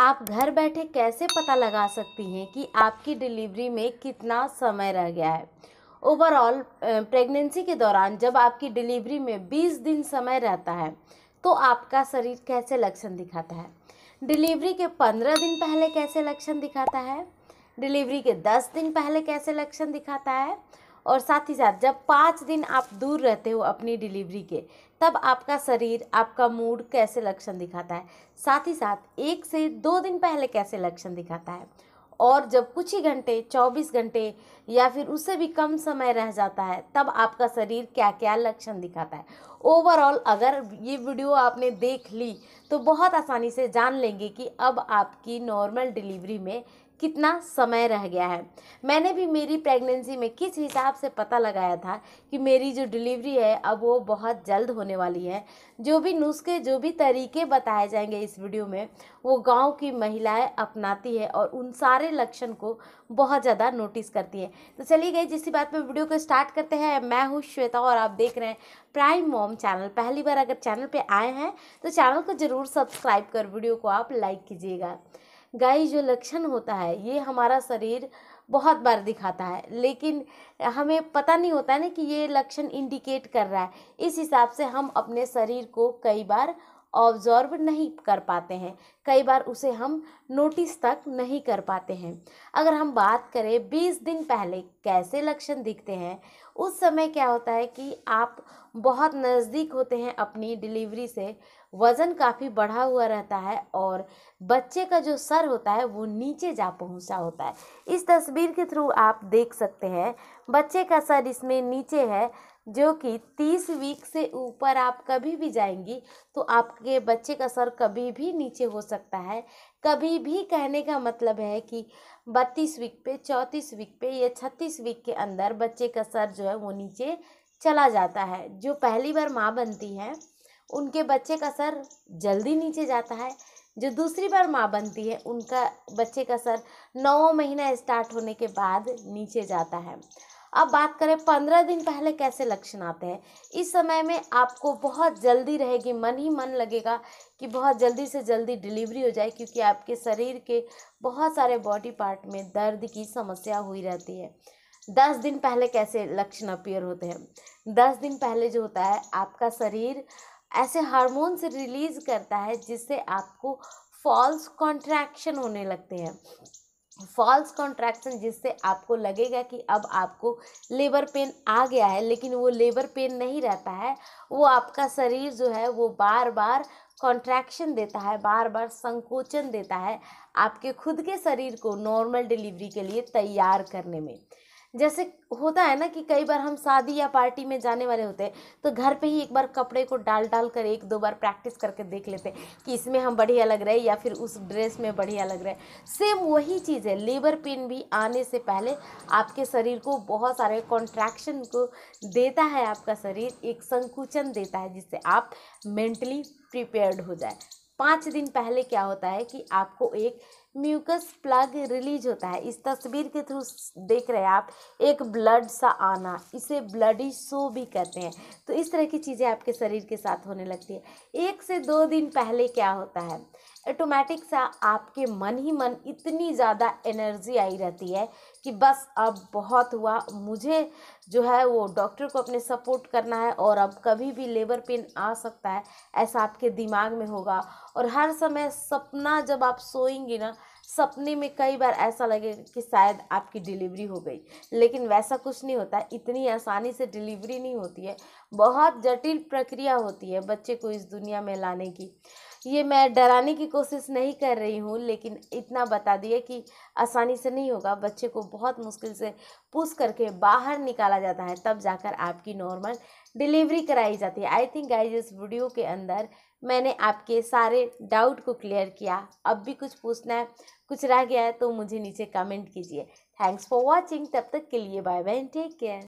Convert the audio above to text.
आप घर बैठे कैसे पता लगा सकती हैं कि आपकी डिलीवरी में कितना समय रह गया है ओवरऑल प्रेगनेंसी के दौरान जब आपकी डिलीवरी में 20 दिन समय रहता है तो आपका शरीर कैसे लक्षण दिखाता है डिलीवरी के 15 दिन पहले कैसे लक्षण दिखाता है डिलीवरी के 10 दिन पहले कैसे लक्षण दिखाता है और साथ ही साथ जब पाँच दिन आप दूर रहते हो अपनी डिलीवरी के तब आपका शरीर आपका मूड कैसे लक्षण दिखाता है साथ ही साथ एक से दो दिन पहले कैसे लक्षण दिखाता है और जब कुछ ही घंटे चौबीस घंटे या फिर उससे भी कम समय रह जाता है तब आपका शरीर क्या क्या लक्षण दिखाता है ओवरऑल अगर ये वीडियो आपने देख ली तो बहुत आसानी से जान लेंगे कि अब आपकी नॉर्मल डिलीवरी में कितना समय रह गया है मैंने भी मेरी प्रेगनेंसी में किस हिसाब से पता लगाया था कि मेरी जो डिलीवरी है अब वो बहुत जल्द होने वाली है जो भी नुस्खे जो भी तरीके बताए जाएंगे इस वीडियो में वो गांव की महिलाएं अपनाती है और उन सारे लक्षण को बहुत ज़्यादा नोटिस करती है तो चलिए गई जिस बात में वीडियो को स्टार्ट करते हैं मैं हूँ श्वेता और आप देख रहे हैं प्राइम मॉम चैनल पहली बार अगर चैनल पर आए हैं तो चैनल को ज़रूर सब्सक्राइब कर वीडियो को आप लाइक कीजिएगा गाय जो लक्षण होता है ये हमारा शरीर बहुत बार दिखाता है लेकिन हमें पता नहीं होता है ना कि ये लक्षण इंडिकेट कर रहा है इस हिसाब से हम अपने शरीर को कई बार ऑब्जॉर्व नहीं कर पाते हैं कई बार उसे हम नोटिस तक नहीं कर पाते हैं अगर हम बात करें बीस दिन पहले कैसे लक्षण दिखते हैं उस समय क्या होता है कि आप बहुत नज़दीक होते हैं अपनी डिलीवरी से वज़न काफ़ी बढ़ा हुआ रहता है और बच्चे का जो सर होता है वो नीचे जा पहुंचा होता है इस तस्वीर के थ्रू आप देख सकते हैं बच्चे का सर इसमें नीचे है जो कि तीस वीक से ऊपर आप कभी भी जाएंगी तो आपके बच्चे का सर कभी भी नीचे हो सकता है कभी भी कहने का मतलब है कि बत्तीस वीक पे चौंतीस वीक पे या छत्तीस वीक के अंदर बच्चे का सर जो है वो नीचे चला जाता है जो पहली बार माँ बनती हैं उनके बच्चे का सर जल्दी नीचे जाता है जो दूसरी बार माँ बनती है उनका बच्चे का सर नौ महीना स्टार्ट होने के बाद नीचे जाता है अब बात करें पंद्रह दिन पहले कैसे लक्षण आते हैं इस समय में आपको बहुत जल्दी रहेगी मन ही मन लगेगा कि बहुत जल्दी से जल्दी डिलीवरी हो जाए क्योंकि आपके शरीर के बहुत सारे बॉडी पार्ट में दर्द की समस्या हुई रहती है दस दिन पहले कैसे लक्षण अपियर होते हैं दस दिन पहले जो होता है आपका शरीर ऐसे हार्मोन्स रिलीज़ करता है जिससे आपको फॉल्स कॉन्ट्रैक्शन होने लगते हैं फॉल्स कॉन्ट्रैक्शन जिससे आपको लगेगा कि अब आपको लेबर पेन आ गया है लेकिन वो लेबर पेन नहीं रहता है वो आपका शरीर जो है वो बार बार कॉन्ट्रैक्शन देता है बार बार संकोचन देता है आपके खुद के शरीर को नॉर्मल डिलीवरी के लिए तैयार करने में जैसे होता है ना कि कई बार हम शादी या पार्टी में जाने वाले होते हैं तो घर पे ही एक बार कपड़े को डाल डाल कर एक दो बार प्रैक्टिस करके देख लेते हैं कि इसमें हम बढ़िया लग रहे हैं या फिर उस ड्रेस में बढ़िया लग रहा है सेम वही चीज़ है लेबर पेन भी आने से पहले आपके शरीर को बहुत सारे कॉन्ट्रैक्शन को देता है आपका शरीर एक संकुचन देता है जिससे आप मेंटली प्रिपेयर्ड हो जाए पाँच दिन पहले क्या होता है कि आपको एक म्यूकस प्लग रिलीज होता है इस तस्वीर के थ्रू देख रहे हैं आप एक ब्लड सा आना इसे ब्लडी शो भी कहते हैं तो इस तरह की चीज़ें आपके शरीर के साथ होने लगती है एक से दो दिन पहले क्या होता है ऑटोमेटिक सा आपके मन ही मन इतनी ज़्यादा एनर्जी आई रहती है कि बस अब बहुत हुआ मुझे जो है वो डॉक्टर को अपने सपोर्ट करना है और अब कभी भी लेबर पेन आ सकता है ऐसा आपके दिमाग में होगा और हर समय सपना जब आप सोएंगे ना सपने में कई बार ऐसा लगे कि शायद आपकी डिलीवरी हो गई लेकिन वैसा कुछ नहीं होता इतनी आसानी से डिलीवरी नहीं होती है बहुत जटिल प्रक्रिया होती है बच्चे को इस दुनिया में लाने की कि ये मैं डराने की कोशिश नहीं कर रही हूँ लेकिन इतना बता दिए कि आसानी से नहीं होगा बच्चे को बहुत मुश्किल से पुश करके बाहर निकाला जाता है तब जाकर आपकी नॉर्मल डिलीवरी कराई जाती है आई थिंक गाइज इस वीडियो के अंदर मैंने आपके सारे डाउट को क्लियर किया अब भी कुछ पूछना है कुछ रह गया है तो मुझे नीचे कमेंट कीजिए थैंक्स फॉर वॉचिंग तब तक के लिए बाय बाय टेक केयर